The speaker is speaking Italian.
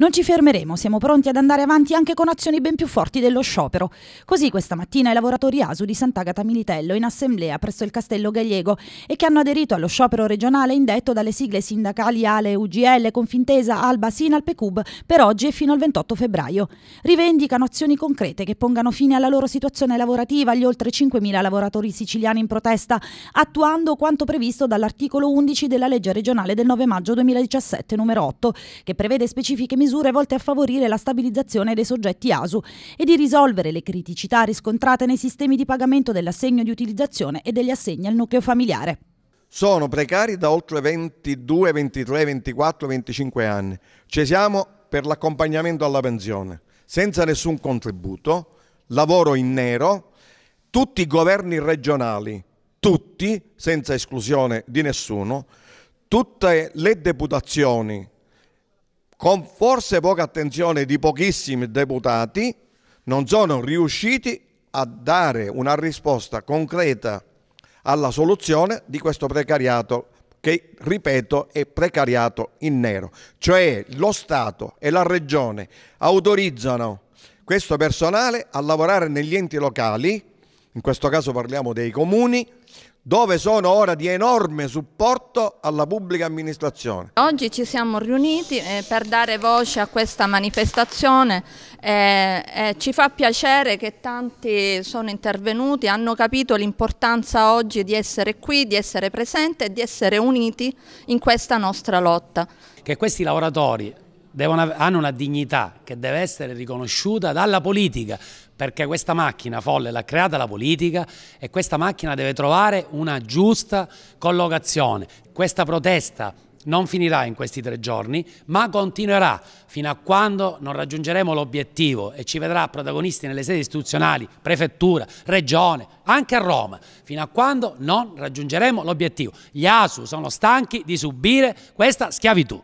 Non ci fermeremo, siamo pronti ad andare avanti anche con azioni ben più forti dello sciopero. Così questa mattina i lavoratori ASU di Sant'Agata Militello in assemblea presso il Castello Gallego e che hanno aderito allo sciopero regionale indetto dalle sigle sindacali ALE, UGL, Confintesa, Alba, Sinal, Pecub per oggi e fino al 28 febbraio. Rivendicano azioni concrete che pongano fine alla loro situazione lavorativa agli oltre 5.000 lavoratori siciliani in protesta, attuando quanto previsto dall'articolo 11 della legge regionale del 9 maggio 2017 numero 8, che prevede specifiche misure misure volte a favorire la stabilizzazione dei soggetti ASU e di risolvere le criticità riscontrate nei sistemi di pagamento dell'assegno di utilizzazione e degli assegni al nucleo familiare. Sono precari da oltre 22, 23, 24, 25 anni. Ci siamo per l'accompagnamento alla pensione, senza nessun contributo, lavoro in nero, tutti i governi regionali, tutti, senza esclusione di nessuno, tutte le deputazioni con forse poca attenzione di pochissimi deputati, non sono riusciti a dare una risposta concreta alla soluzione di questo precariato che, ripeto, è precariato in nero. Cioè lo Stato e la Regione autorizzano questo personale a lavorare negli enti locali, in questo caso parliamo dei comuni, dove sono ora di enorme supporto alla pubblica amministrazione. Oggi ci siamo riuniti eh, per dare voce a questa manifestazione e eh, eh, ci fa piacere che tanti sono intervenuti, hanno capito l'importanza oggi di essere qui, di essere presente e di essere uniti in questa nostra lotta. Che questi lavoratori devono, hanno una dignità che deve essere riconosciuta dalla politica, perché questa macchina folle l'ha creata la politica e questa macchina deve trovare una giusta collocazione. Questa protesta non finirà in questi tre giorni, ma continuerà fino a quando non raggiungeremo l'obiettivo e ci vedrà protagonisti nelle sedi istituzionali, prefettura, regione, anche a Roma, fino a quando non raggiungeremo l'obiettivo. Gli ASU sono stanchi di subire questa schiavitù.